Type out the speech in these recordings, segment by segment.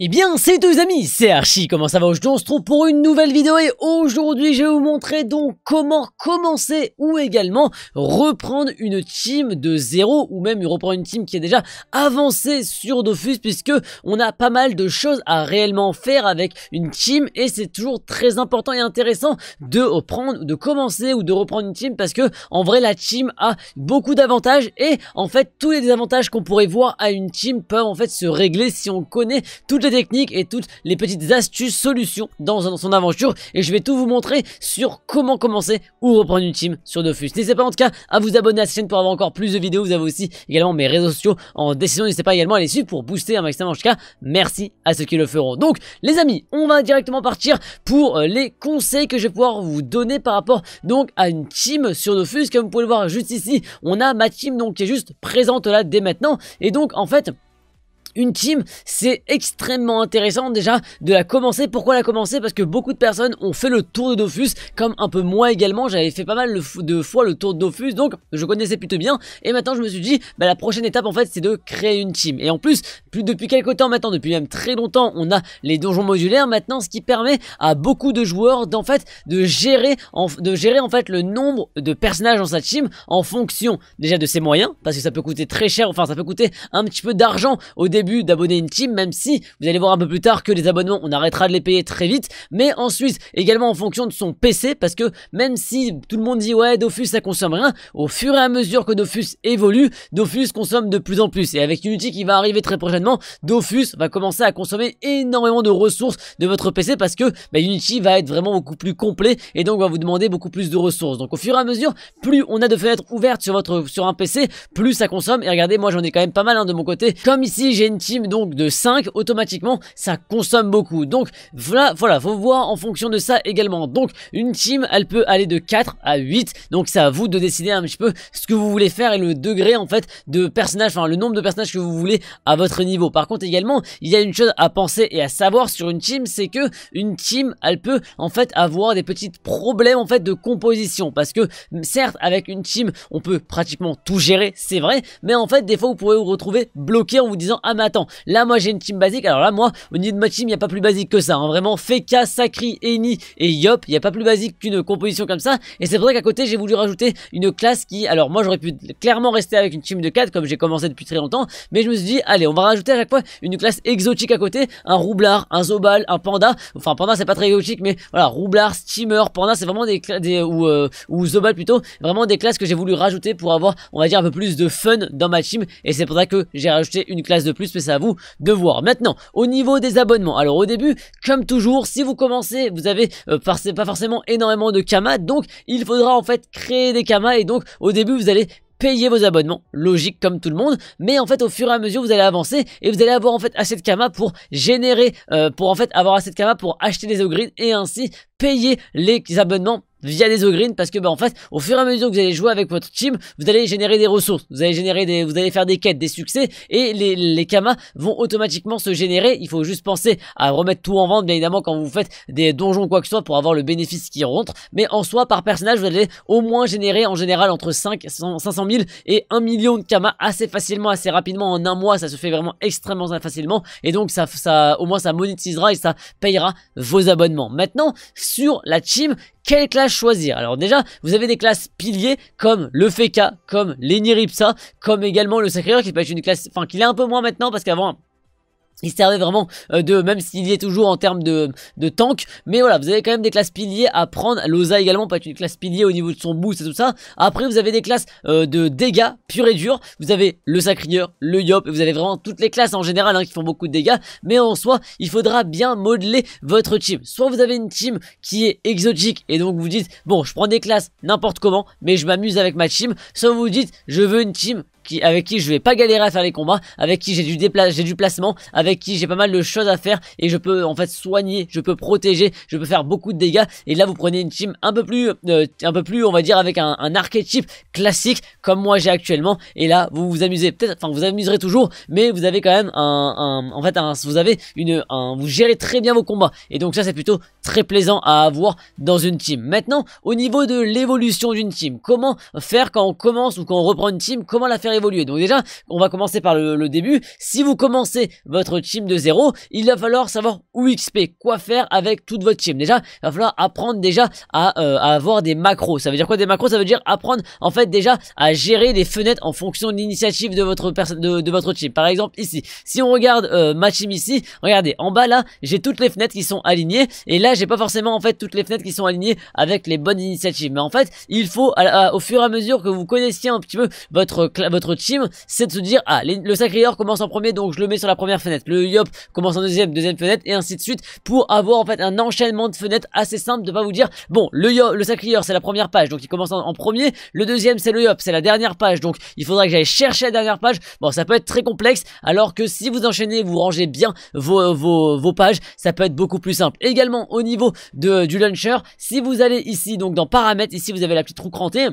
Et eh bien, c'est deux amis, c'est Archie, comment ça va Aujourd'hui, on se trouve pour une nouvelle vidéo et aujourd'hui, je vais vous montrer donc comment commencer ou également reprendre une team de zéro ou même reprendre une team qui est déjà avancée sur Dofus puisque on a pas mal de choses à réellement faire avec une team et c'est toujours très important et intéressant de reprendre, de commencer ou de reprendre une team parce que en vrai, la team a beaucoup d'avantages et en fait, tous les désavantages qu'on pourrait voir à une team peuvent en fait se régler si on connaît toutes techniques et toutes les petites astuces, solutions dans, son aventure et je vais tout vous montrer sur comment commencer ou reprendre une team sur Dofus. N'hésitez pas en tout cas à vous abonner à cette chaîne pour avoir encore plus de vidéos. Vous avez aussi également mes réseaux sociaux en décision. N'hésitez pas également à les suivre pour booster un maximum. En tout cas, merci à ceux qui le feront. Donc les amis, on va directement partir pour euh, les conseils que je vais pouvoir vous donner par rapport donc à une team sur Dofus. Comme vous pouvez le voir juste ici, on a ma team donc qui est juste présente là dès maintenant. Et donc en fait une team, c'est extrêmement intéressant déjà de la commencer. Pourquoi la commencer Parce que beaucoup de personnes ont fait le tour de Dofus, comme un peu moi également, j'avais fait pas mal de fois le tour de Dofus, donc je connaissais plutôt bien. Et maintenant je me suis dit, bah, la prochaine étape en fait c'est de créer une team. Et en plus, depuis quelques temps maintenant, depuis même très longtemps, on a les donjons modulaires maintenant, ce qui permet à beaucoup de joueurs d'en fait de gérer, en, de gérer en fait le nombre de personnages dans sa team en fonction déjà de ses moyens, parce que ça peut coûter très cher, enfin ça peut coûter un petit peu d'argent au début d'abonner une team, même si vous allez voir un peu plus tard que les abonnements, on arrêtera de les payer très vite. Mais ensuite également en fonction de son PC, parce que même si tout le monde dit ouais, Dofus ça consomme rien, au fur et à mesure que Dofus évolue, Dofus consomme de plus en plus. Et avec Unity qui va arriver très prochainement, Dofus va commencer à consommer énormément de ressources de votre PC parce que bah, Unity va être vraiment beaucoup plus complet et donc va vous demander beaucoup plus de ressources. Donc au fur et à mesure, plus on a de fenêtres ouvertes sur votre sur un PC, plus ça consomme. Et regardez, moi j'en ai quand même pas mal hein, de mon côté. Comme ici, j'ai une team donc de 5, automatiquement, ça consomme beaucoup. Donc voilà, voilà, faut voir en fonction de ça également. Donc une team, elle peut aller de 4 à 8. Donc c'est à vous de décider un petit peu ce que vous voulez faire et le degré en fait de personnages, enfin le nombre de personnages que vous voulez à votre niveau. Par contre également, il y a une chose à penser et à savoir sur une team, c'est que une team, elle peut en fait avoir des petits problèmes en fait de composition. Parce que certes, avec une team, on peut pratiquement tout gérer, c'est vrai, mais en fait, des fois, vous pourrez vous retrouver bloqué en vous disant, ah ma attends, là moi j'ai une team basique, alors là moi au niveau de ma team il n'y a pas plus basique que ça, hein. vraiment Feka, Sakri, Eni et Yop, il n'y a pas plus basique qu'une composition comme ça, et c'est pour ça qu'à côté j'ai voulu rajouter une classe qui, alors moi j'aurais pu clairement rester avec une team de 4 comme j'ai commencé depuis très longtemps, mais je me suis dit allez on va rajouter à chaque fois une classe exotique à côté, un roublard, un zobal, un panda, enfin panda c'est pas très exotique mais voilà roublard, steamer, panda c'est vraiment des, des euh, ou zobal plutôt, vraiment des classes que j'ai voulu rajouter pour avoir on va dire un peu plus de fun dans ma team, et c'est pour ça que j'ai rajouté une classe de plus c'est à vous de voir. Maintenant, au niveau des abonnements, alors au début, comme toujours, si vous commencez, vous avez euh, pas forcément énormément de kamas, donc il faudra en fait créer des kamas et donc au début vous allez payer vos abonnements, logique comme tout le monde, mais en fait au fur et à mesure vous allez avancer et vous allez avoir en fait assez de kama pour générer, euh, pour en fait avoir assez de kama pour acheter des grises et ainsi payer les abonnements via des green parce que bah en fait au fur et à mesure que vous allez jouer avec votre team vous allez générer des ressources vous allez générer des vous allez faire des quêtes des succès et les les kamas vont automatiquement se générer il faut juste penser à remettre tout en vente bien évidemment quand vous faites des donjons quoi que ce soit pour avoir le bénéfice qui rentre mais en soi par personnage vous allez au moins générer en général entre 5 500 000 et 1 million de kamas assez facilement assez rapidement en un mois ça se fait vraiment extrêmement facilement et donc ça ça au moins ça monétisera et ça payera vos abonnements maintenant sur la team quelle classe choisir Alors déjà, vous avez des classes piliers comme le Feka, comme l'Eniripsa, comme également le Sacré qui peut être une classe, enfin qui est un peu moins maintenant parce qu'avant il servait vraiment euh, de, même s'il y est toujours en termes de, de tank, mais voilà, vous avez quand même des classes piliers à prendre. L'osa également, pas une classe pilier au niveau de son boost et tout ça. Après, vous avez des classes euh, de dégâts pur et dur. Vous avez le sacrieur, le yop, et vous avez vraiment toutes les classes en général hein, qui font beaucoup de dégâts. Mais en soi, il faudra bien modeler votre team. Soit vous avez une team qui est exotique et donc vous dites, bon, je prends des classes n'importe comment, mais je m'amuse avec ma team. Soit vous dites, je veux une team avec qui je vais pas galérer à faire les combats, avec qui j'ai du j'ai du placement, avec qui j'ai pas mal de choses à faire et je peux en fait soigner, je peux protéger, je peux faire beaucoup de dégâts. Et là, vous prenez une team un peu plus, euh, un peu plus, on va dire avec un, archétype classique comme moi j'ai actuellement. Et là, vous vous amusez peut-être, enfin vous amuserez toujours, mais vous avez quand même un, en fait, vous avez une, vous gérez très bien vos combats. Et donc ça, c'est plutôt très plaisant à avoir dans une team. Maintenant, au niveau de l'évolution d'une team, comment faire quand on commence ou quand on reprend une team, comment la faire évoluer. Donc déjà, on va commencer par le, début. Si vous commencez votre team de zéro, il va falloir savoir où XP, quoi faire avec toute votre team. Déjà, il va falloir apprendre déjà à, euh, avoir des macros. Ça veut dire quoi des macros Ça veut dire apprendre en fait déjà à gérer les fenêtres en fonction de l'initiative de votre personne, de, votre team. Par exemple ici, si on regarde euh, ma team ici, regardez en bas là, j'ai toutes les fenêtres qui sont alignées et là j'ai pas forcément en fait toutes les fenêtres qui sont alignées avec les bonnes initiatives. Mais en fait, il faut au fur et à mesure que vous connaissiez un petit peu votre votre team, c'est de se dire, ah, le sacré commence en premier, donc je le mets sur la première fenêtre. Le Yop commence en deuxième, deuxième fenêtre, et ainsi de suite, pour avoir en fait un enchaînement de fenêtres assez simple, de pas vous dire, bon, le Yop, le sacré c'est la première page, donc il commence en, premier, le deuxième, c'est le Yop, c'est la dernière page, donc il faudra que j'aille chercher la dernière page. Bon, ça peut être très complexe, alors que si vous enchaînez, vous rangez bien vos, vos, vos pages, ça peut être beaucoup plus simple. Également, au niveau de, du launcher, si vous allez ici, donc dans paramètres, ici vous avez la petite roue crantée,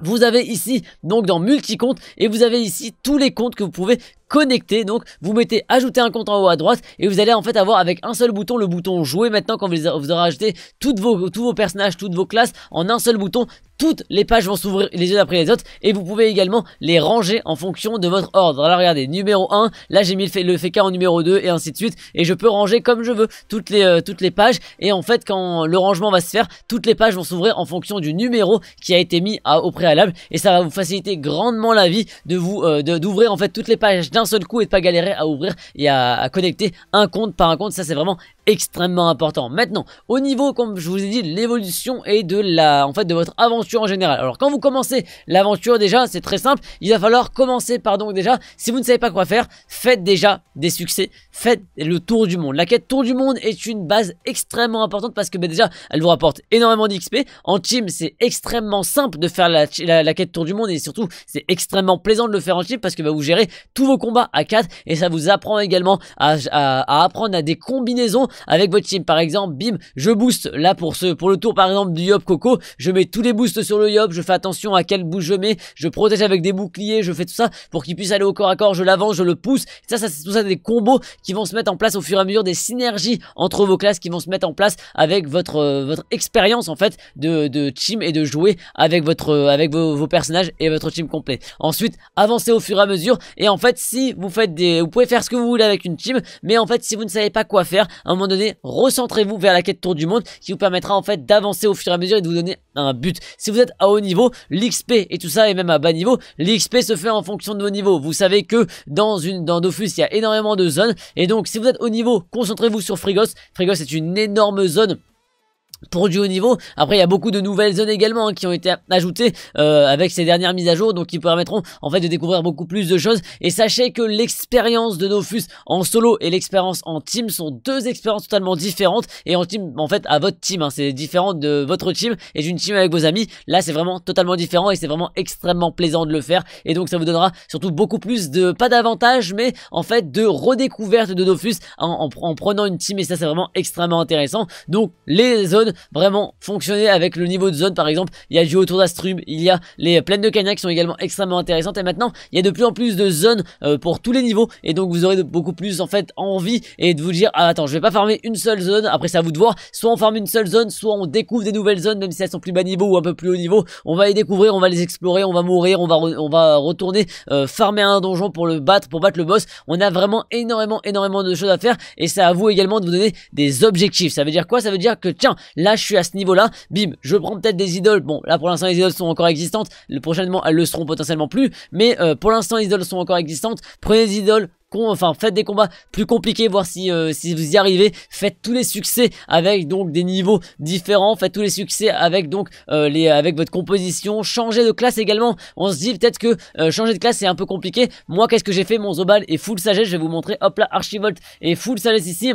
vous avez ici donc dans multi compte et vous avez ici tous les comptes que vous pouvez connecter. Donc vous mettez ajouter un compte en haut à droite et vous allez en fait avoir avec un seul bouton le bouton jouer maintenant quand vous, aurez ajouté toutes vos, tous vos personnages, toutes vos classes en un seul bouton. Toutes les pages vont s'ouvrir les unes après les autres et vous pouvez également les ranger en fonction de votre ordre. Alors regardez, numéro 1, là j'ai mis le, FK en numéro 2 et ainsi de suite et je peux ranger comme je veux toutes les, euh, toutes les pages et en fait quand le rangement va se faire, toutes les pages vont s'ouvrir en fonction du numéro qui a été mis au préalable et ça va vous faciliter grandement la vie de vous euh, d'ouvrir en fait toutes les pages d'un seul coup et de pas galérer à ouvrir et à, à connecter un compte par un compte. Ça, c'est vraiment extrêmement important. Maintenant, au niveau, comme je vous ai dit, de l'évolution et de la, en fait, de votre aventure en général. Alors, quand vous commencez l'aventure, déjà, c'est très simple. Il va falloir commencer par donc déjà, si vous ne savez pas quoi faire, faites déjà des succès, faites le tour du monde. La quête tour du monde est une base extrêmement importante parce que ben, déjà, elle vous rapporte énormément d'XP. En team, c'est extrêmement simple de faire la, quête tour du monde et surtout, c'est extrêmement plaisant de le faire en team parce que ben, vous gérez tous vos combats à 4 et ça vous apprend également à apprendre à des combinaisons avec votre team, par exemple, bim, je booste. Là pour ce, pour le tour par exemple du Yop Coco, je mets tous les boosts sur le Yop, je fais attention à quel boost je mets, je protège avec des boucliers, je fais tout ça pour qu'il puisse aller au corps à corps, je l'avance, je le pousse. Ça, ça c'est tout ça des combos qui vont se mettre en place au fur et à mesure des synergies entre vos classes qui vont se mettre en place avec votre euh, votre expérience en fait de, de team et de jouer avec votre euh, avec vos, personnages et votre team complet. Ensuite, avancez au fur et à mesure et en fait si vous faites des vous pouvez faire ce que vous voulez avec une team mais en fait si vous ne savez pas quoi faire, à un moment donné, recentrez-vous vers la quête tour du monde qui vous permettra en fait d'avancer au fur et à mesure et de vous donner un but. Si vous êtes à haut niveau, l'XP et tout ça, et même à bas niveau, l'XP se fait en fonction de vos niveaux. Vous savez que dans une dans Dofus, il y a énormément de zones. Et donc, si vous êtes au niveau, concentrez-vous sur Frigos. Frigos est une énorme zone pour du haut niveau. Après, il y a beaucoup de nouvelles zones également hein, qui ont été ajoutées euh, avec ces dernières mises à jour, donc qui permettront en fait de découvrir beaucoup plus de choses. Et sachez que l'expérience de Nofus en solo et l'expérience en team sont deux expériences totalement différentes. Et en team, en fait, à votre team, hein, c'est différent de votre team et d'une team avec vos amis. Là, c'est vraiment totalement différent et c'est vraiment extrêmement plaisant de le faire. Et donc, ça vous donnera surtout beaucoup plus de pas d'avantages, mais en fait de redécouverte de Nofus en prenant une team. Et ça, c'est vraiment extrêmement intéressant. Donc, les zones vraiment fonctionner avec le niveau de zone. Par exemple, il y a du autour d'Astrum, il y a les plaines de Kanya qui sont également extrêmement intéressantes. Et maintenant, il y a de plus en plus de zones euh, pour tous les niveaux. Et donc, vous aurez beaucoup plus en fait envie et de vous dire, ah, attends, je vais pas farmer une seule zone. Après, c'est à vous de voir. Soit on farme une seule zone, soit on découvre des nouvelles zones, même si elles sont plus bas niveau ou un peu plus haut niveau. On va les découvrir, on va les explorer, on va mourir, on va, on va retourner euh, farmer un donjon pour le battre, pour battre le boss. On a vraiment énormément, énormément de choses à faire. Et c'est à vous également de vous donner des objectifs. Ça veut dire quoi Ça veut dire que tiens, Là, je suis à ce niveau-là. Bim, je prends peut-être des idoles. Bon, là, pour l'instant, les idoles sont encore existantes. Le prochainement, elles le seront potentiellement plus. Mais euh, pour l'instant, les idoles sont encore existantes. Prenez des idoles, enfin faites des combats plus compliqués, voir si, euh, si vous y arrivez, faites tous les succès avec donc des niveaux différents, faites tous les succès avec donc euh, les avec votre composition, changez de classe également. On se dit peut-être que changer de classe c'est un peu compliqué. Moi qu'est-ce que j'ai fait Mon Zobal est full sagesse, je vais vous montrer. Hop là, Archivolt est full sagesse ici.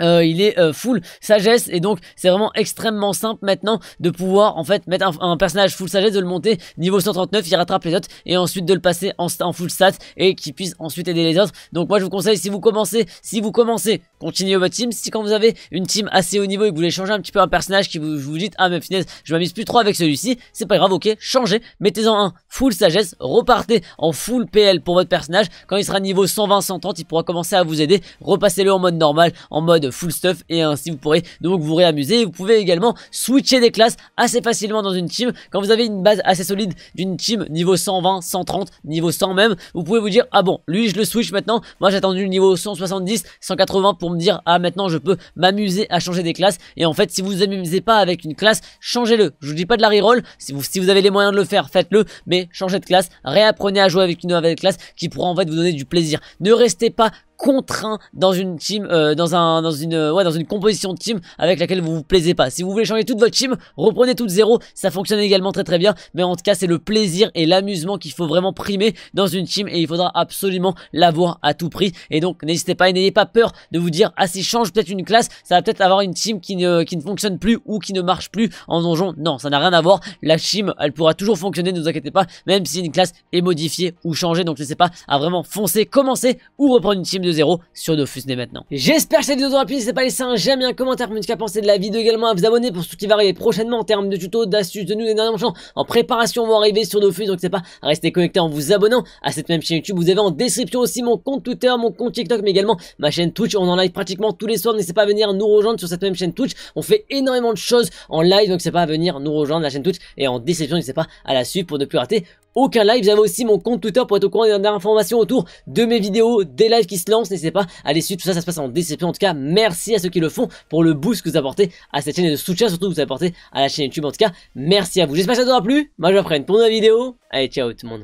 Euh, il est euh, full sagesse et donc c'est vraiment extrêmement simple maintenant de pouvoir en fait mettre un, personnage full sagesse, de le monter niveau 139, il rattrape les autres et ensuite de le passer en, en full stat et qu'il puisse ensuite aider les autres. Donc moi je vous conseille si vous commencez, si vous commencez continuez votre team. Si quand vous avez une team assez haut niveau et que vous voulez changer un petit peu un personnage qui vous, vous dites, ah mais finesse, je m'amuse plus trop avec celui-ci, c'est pas grave, ok, changez, mettez-en un full sagesse, repartez en full PL pour votre personnage. Quand il sera niveau 120, 130, il pourra commencer à vous aider. Repassez-le en mode normal, en mode full stuff et ainsi vous pourrez donc vous réamuser. Vous pouvez également switcher des classes assez facilement dans une team. Quand vous avez une base assez solide d'une team niveau 120, 130, niveau 100 même, vous pouvez vous dire, ah bon, lui je le switch maintenant, moi j'ai attendu le niveau 170, 180 pour me dire ah maintenant je peux m'amuser à changer des classes et en fait si vous vous amusez pas avec une classe changez-le je vous dis pas de la reroll si vous, si vous avez les moyens de le faire faites-le mais changez de classe réapprenez à jouer avec une nouvelle classe qui pourra en fait vous donner du plaisir ne restez pas contraint dans une team, euh, dans un, dans une, euh, ouais, dans une composition de team avec laquelle vous vous plaisez pas. Si vous voulez changer toute votre team, reprenez toute zéro, ça fonctionne également très très bien. Mais en tout cas, c'est le plaisir et l'amusement qu'il faut vraiment primer dans une team et il faudra absolument l'avoir à tout prix. Et donc, n'hésitez pas et n'ayez pas peur de vous dire, ah si je change peut-être une classe, ça va peut-être avoir une team qui ne, qui ne fonctionne plus ou qui ne marche plus en donjon. Non, ça n'a rien à voir. La team, elle pourra toujours fonctionner, ne vous inquiétez pas, même si une classe est modifiée ou changée. Donc, ne sais pas à vraiment foncer, commencer ou reprendre une team de sur Dofus dès maintenant. J'espère que cette vidéo vous aura plu, n'hésitez pas à laisser un j'aime et un commentaire pour me dire penser de la vidéo également, à vous abonner pour ce qui va arriver prochainement en termes de tutos, d'astuces, de nous et derniers en préparation vont arriver sur Dofus, donc c'est pas à rester connecté en vous abonnant à cette même chaîne YouTube. Vous avez en description aussi mon compte Twitter, mon compte TikTok, mais également ma chaîne Twitch. On en live pratiquement tous les soirs, n'hésitez pas à venir nous rejoindre sur cette même chaîne Twitch. On fait énormément de choses en live, donc c'est pas à venir nous rejoindre la chaîne Twitch et en description, n'hésitez pas à la suivre pour ne plus rater aucun live. J'avais aussi mon compte Twitter pour être au courant des informations autour de mes vidéos, des lives qui se lancent. N'hésitez pas à suite. suivre. Tout ça, ça se passe en DCP, En tout cas, merci à ceux qui le font pour le boost que vous apportez à cette chaîne et le soutien surtout que vous apportez à la chaîne YouTube. En tout cas, merci à vous. J'espère que ça vous aura plu. Moi, je vous pour une nouvelle vidéo. Allez, ciao tout le monde.